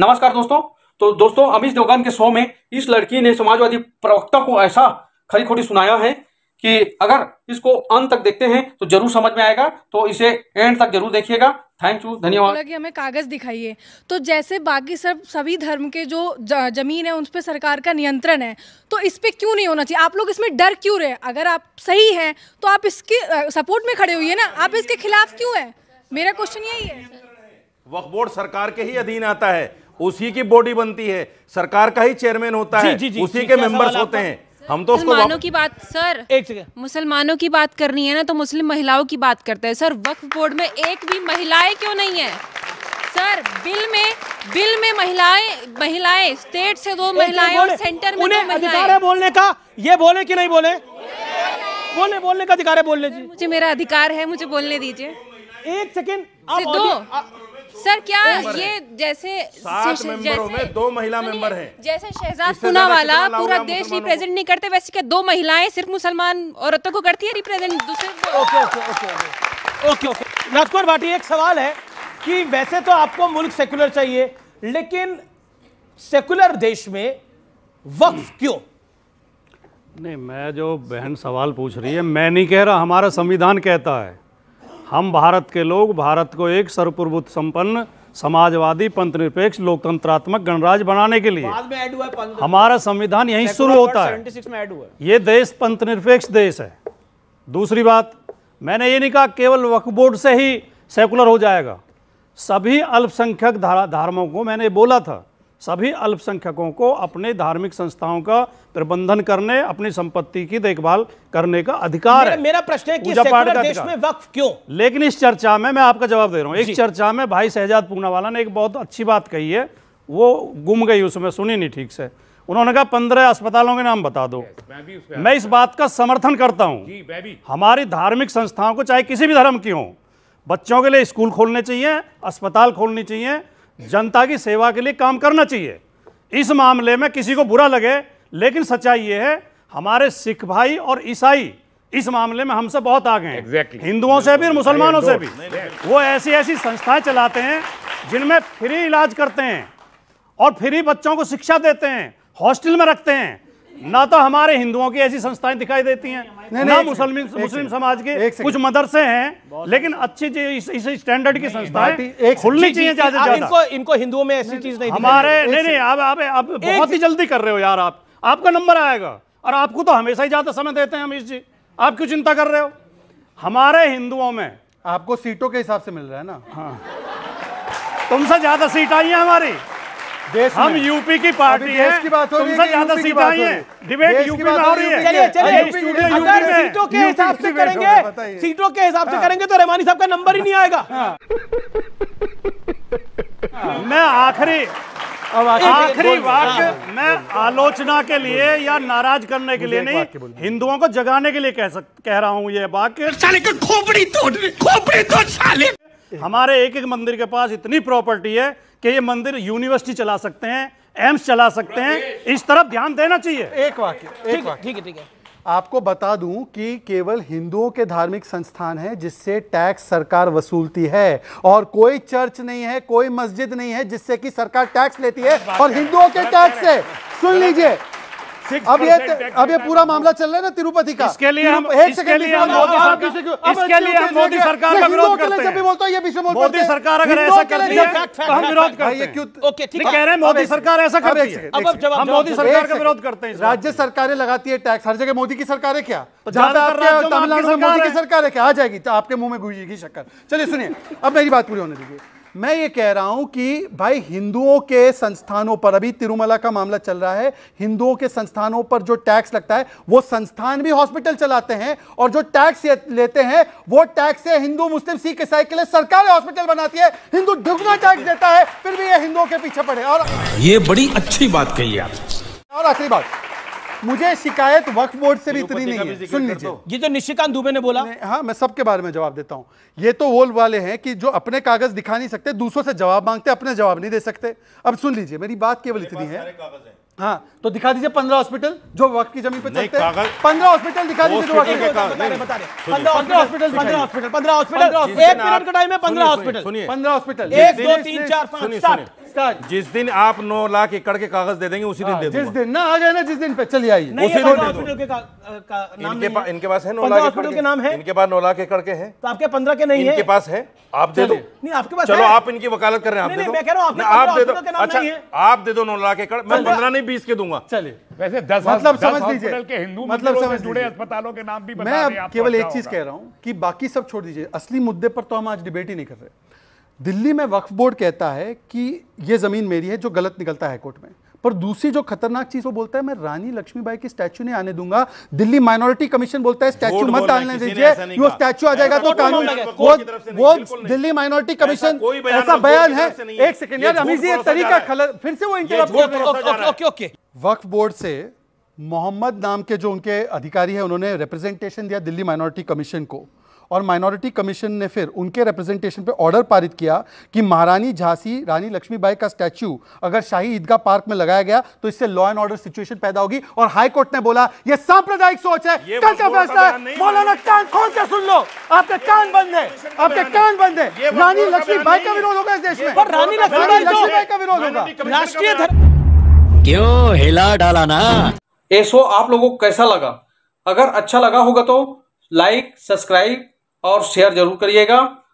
नमस्कार दोस्तों तो दोस्तों अमित देवगन के शो में इस लड़की ने समाजवादी प्रवक्ता को ऐसा खरी खोटी सुनाया है कि अगर इसको अंत तक देखते हैं तो जरूर समझ में आएगा तो इसे एंड तक जरूर देखिएगा थैंक यू धन्यवाद बोला हमें कागज दिखाइए तो जैसे बाकी सब सभी धर्म के जो जमीन है उस पर सरकार का नियंत्रण है तो इस पर क्यों नहीं होना चाहिए आप लोग इसमें डर क्यों रहे अगर आप सही हैं तो आप इसके सपोर्ट में खड़े हुए ना आप इसके खिलाफ क्यों है मेरा क्वेश्चन यही है वक्फ बोर्ड सरकार के ही अधीन आता है उसी की बॉडी बनती है सरकार का ही चेयरमैन होता जी, है जी, जी, उसी के मेंबर्स होते हैं हम तो मुसलमानों की बात सर एक मुसलमानों की बात करनी है ना तो मुस्लिम महिलाओं की बात करते हैं सर वक्फ बोर्ड में एक भी महिलाएं क्यों नहीं है सर बिल में बिल में महिलाएं महिलाएं स्टेट से दो महिलाएं और सेंटर में उन्हें अधिकार है बोलने का ये बोले कि नहीं बोले बोले बोलने का अधिकार है बोलने मुझे मेरा अधिकार है मुझे बोलने दीजिए एक सेकेंड दो सर क्या ये जैसे सात मेंबरों में दो महिला मेंबर हैं जैसे शहजाद पुना वाला पूरा देश रिप्रेजेंट नहीं करते वैसे क्या दो महिलाएं सिर्फ मुसलमान औरतों को करती है रिप्रेजेंट दूसरे okay okay okay okay Rajkumar Bhati एक सवाल है कि वैसे तो आपको मुल्क सेकुलर चाहिए लेकिन सेकुलर देश में वक्फ क्यों नहीं मैं जो बहन सवाल पूछ रही है मैं नहीं कह रहा हमारा संविधान कहता है हम भारत के लोग भारत को एक सर्वप्रभुत संपन्न समाजवादी पंथ निरपेक्ष लोकतंत्रात्मक गणराज्य बनाने के लिए हमारा संविधान यहीं शुरू होता है ये देश पंथ निरपेक्ष देश है दूसरी बात मैंने ये नहीं कहा केवल वक्फ बोर्ड से ही सेकुलर हो जाएगा सभी अल्पसंख्यक धर्मों को मैंने बोला था सभी अल्पसंख्यकों को अपने धार्मिक संस्थाओं का प्रबंधन करने अपनी संपत्ति की देखभाल करने का अधिकार मेरा, है मेरा प्रश्न है कि सेकुलर देश में वक्फ क्यों लेकिन इस चर्चा में मैं आपका जवाब दे रहा हूँ एक चर्चा में भाई शहजाद पूनावाला ने एक बहुत अच्छी बात कही है वो गुम गई उसमें सुनी नहीं ठीक से उन्होंने कहा पंद्रह अस्पतालों के नाम बता दो मैं, मैं इस बात का समर्थन करता हूँ हमारी धार्मिक संस्थाओं को चाहे किसी भी धर्म की हो बच्चों के लिए स्कूल खोलने चाहिए अस्पताल खोलने चाहिए जनता की सेवा के लिए काम करना चाहिए इस मामले में किसी को बुरा लगे लेकिन सच्चाई ये है हमारे सिख भाई और ईसाई इस मामले में हमसे बहुत आगे हैं exactly. हिंदुओं से भी और मुसलमानों से भी वो ऐसी ऐसी संस्थाएं चलाते हैं जिनमें फ्री इलाज करते हैं और फ्री बच्चों को शिक्षा देते हैं हॉस्टल में रखते हैं ना तो हमारे हिंदुओं की ऐसी संस्थाएं दिखाई देती हैं ना मुसलमान मुस्लिम समाज के कुछ मदरसे हैं लेकिन अच्छी इस स्टैंडर्ड की संस्थाएं खुलनी चाहिए ज्यादा से ज्यादा इनको हिंदुओं में ऐसी चीज नहीं हमारे नहीं नहीं आप आप बहुत ही जल्दी कर रहे हो यार आप आपका नंबर आएगा और आपको तो हमेशा ही ज्यादा समय देते हैं अमीश जी आप क्यों चिंता कर रहे हो हमारे हिंदुओं में आपको सीटों के हिसाब से मिल रहा है ना हाँ तुमसे ज्यादा सीट आई है हमारी देश हम यूपी की पार्टी है की बात हो रही है ज्यादा सीटें आई हैं डिबेट यूपी में हो रही है चलिए चलिए अगर सीटों के हिसाब से करेंगे सीटों के हिसाब से करेंगे तो रहमानी साहब का नंबर ही नहीं आएगा हाँ। मैं आखिरी आखिरी वाक्य हाँ। मैं आलोचना के लिए या नाराज करने के लिए नहीं हिंदुओं को जगाने के लिए कह सक कह रहा हूँ ये वाक्य खोपड़ी तोड़ खोपड़ी तोड़ साले हमारे एक एक मंदिर के पास इतनी प्रॉपर्टी है कि ये मंदिर यूनिवर्सिटी चला सकते हैं एम्स चला सकते हैं इस तरफ ध्यान देना चाहिए एक वाक्य ठीक है ठीक है ठीक है आपको बता दूं कि केवल हिंदुओं के धार्मिक संस्थान हैं जिससे टैक्स सरकार वसूलती है और कोई चर्च नहीं है कोई मस्जिद नहीं है जिससे कि सरकार टैक्स लेती है और हिंदुओं के टैक्स से सुन लीजिए अब ये तो- अब ये पूरा मामला चल रहा है ना तिरुपति का इसके लिए हम इसके लिए हम मोदी सरकार इसके लिए हम मोदी सरकार का विरोध करते हैं जब भी बोलता हूं ये विषय बोलते मोदी सरकार अगर ऐसा कर रही है तो हम विरोध करते हैं ये क्यों ओके ठीक कह रहे हैं मोदी सरकार ऐसा कर रही है अब अब हम मोदी सरकार का विरोध करते हैं राज्य सरकारें लगाती है टैक्स हर जगह मोदी की सरकार तो है क्या तो तमिलनाडु में मोदी की सरकार है क्या आ जाएगी तो आपके मुंह में घुसेगी शक्कर चलिए सुनिए अब मेरी बात पूरी होने दीजिए मैं ये कह रहा हूं कि भाई हिंदुओं के संस्थानों पर अभी तिरुमला का मामला चल रहा है हिंदुओं के संस्थानों पर जो टैक्स लगता है वो संस्थान भी हॉस्पिटल चलाते हैं और जो टैक्स लेते हैं वो टैक्स से हिंदू मुस्लिम सिख ईसाई के लिए सरकार हॉस्पिटल बनाती है हिंदू दुगना टैक्स देता है फिर भी ये हिंदुओं के पीछे पड़े और ये बड़ी अच्छी बात कही आप और आखिरी बात मुझे शिकायत वक्फ बोर्ड से भी इतनी नहीं है सुन लीजिए ये तो निशिकांत दुबे ने बोला हाँ मैं सबके बारे में जवाब देता हूँ ये तो वो वाले हैं कि जो अपने कागज दिखा नहीं सकते दूसरों से जवाब मांगते अपने जवाब नहीं दे सकते अब सुन लीजिए मेरी बात केवल इतनी है हाँ तो दिखा दीजिए पंद्रह हॉस्पिटल जो वक्त की जमीन पे चलते हैं पंद्रह हॉस्पिटल दिखा दीजिए पंद्रह हॉस्पिटल पंद्रह हॉस्पिटल पंद्रह हॉस्पिटल एक मिनट का टाइम है पंद्रह हॉस्पिटल पंद्रह हॉस्पिटल एक दो तीन चार पाँच जिस दिन आप नौ लाख एकड़ के कागज दे देंगे उसी दिन हाँ, दे दूंगा। जिस दिन ना आ जाए ना जिस दिन पे चलिए आइए उसी दिन के इनके, पा, इनके पास है नौ लाख एकड़ के नाम है इनके पास नौ लाख एकड़ के हैं तो आपके पंद्रह के नहीं है इनके पास है आप दे दो नहीं आपके पास चलो आप इनकी वकालत कर रहे हैं आप दे दो आप दे दो अच्छा आप दे दो नौ लाख एकड़ मैं पंद्रह नहीं बीस के दूंगा चलिए वैसे दस मतलब समझ लीजिए के हिंदू मतलब समझ जुड़े अस्पतालों के नाम भी मैं केवल एक चीज कह रहा हूं कि बाकी सब छोड़ दीजिए असली मुद्दे पर तो हम आज डिबेट ही नहीं कर रहे दिल्ली में वक्फ बोर्ड कहता है कि ये ज़मीन मेरी है जो गलत निकलता है कोर्ट में पर दूसरी जो खतरनाक चीज वो बोलता है मैं रानी लक्ष्मीबाई की स्टैचू नहीं आने दूंगा दिल्ली माइनॉरिटी कमीशन बोलता है स्टैचू मत आने दीजिए वो स्टैचू आ जाएगा तो कानून वो वो दिल्ली माइनॉरिटी कमीशन ऐसा बयान है एक सेकेंड यार अमीर जी एक तरीका फिर से वो इंटरप्ट वक्फ बोर्ड से मोहम्मद नाम के जो उनके अधिकारी है उन्होंने रिप्रेजेंटेशन दिया दिल्ली माइनॉरिटी कमीशन को और माइनॉरिटी कमीशन ने फिर उनके रिप्रेजेंटेशन पे ऑर्डर पारित किया कि महारानी झांसी रानी लक्ष्मीबाई का स्टैच्यू अगर शाही ईदगाह पार्क में लगाया गया तो इससे लॉ एंड ऑर्डर सिचुएशन पैदा होगी और हाईकोर्ट ने बोला ये सांप्रदायिक सोच है कल का फैसला है मौलाना कान खोल के सुन लो आपके कान बंद है आपके कान बंद है रानी लक्ष्मीबाई का विरोध होगा इस देश में रानी लक्ष्मीबाई का विरोध होगा राष्ट्रीय क्यों हिला डाला ना एसो आप लोगों को कैसा लगा अगर अच्छा लगा होगा तो लाइक सब्सक्राइब और शेयर जरूर करिएगा